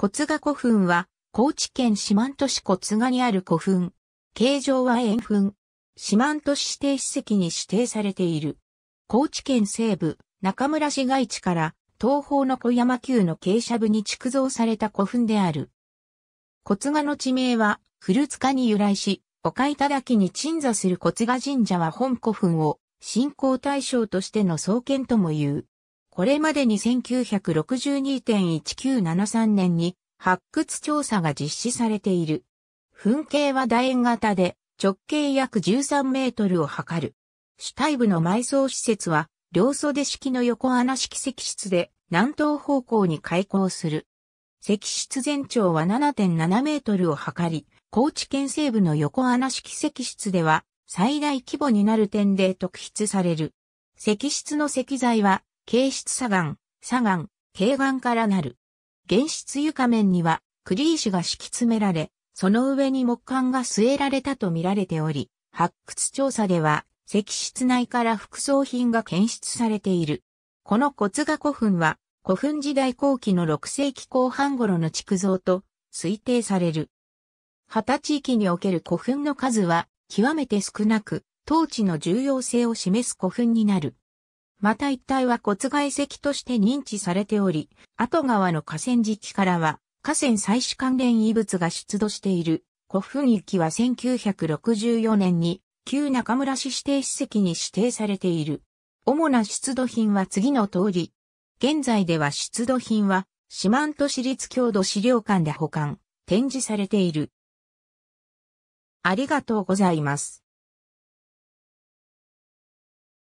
小津賀古墳は、高知県四万都市小津賀にある古墳。形状は円墳。四万都市指定史跡に指定されている。高知県西部、中村市街地から東方の小山宮の傾斜部に築造された古墳である。小津賀の地名は、古塚に由来し、岡井忠に鎮座する小津賀神社は本古墳を信仰対象としての創建とも言う。これまでに1962.1973年に発掘調査が実施されている。噴景は楕円型で直径約13メートルを測る。主体部の埋葬施設は両袖式の横穴式石室で南東方向に開港する。石室全長は7.7メートルを測り、高知県西部の横穴式石室では最大規模になる点で特筆される。石室の石材は、形質砂岩、砂岩、軽岩からなる。原質床面には、クリーシュが敷き詰められ、その上に木管が据えられたと見られており、発掘調査では、石室内から副葬品が検出されている。この骨が古墳は、古墳時代後期の6世紀後半頃の築造と推定される。旗地域における古墳の数は極めて少なく、当地の重要性を示す古墳になる。また一帯は骨外石として認知されており、後川の河川敷からは、河川採取関連遺物が出土している。古墳域は1964年に、旧中村市指定史跡に指定されている。主な出土品は次の通り。現在では出土品は、四万都市立郷土資料館で保管、展示されている。ありがとうございます。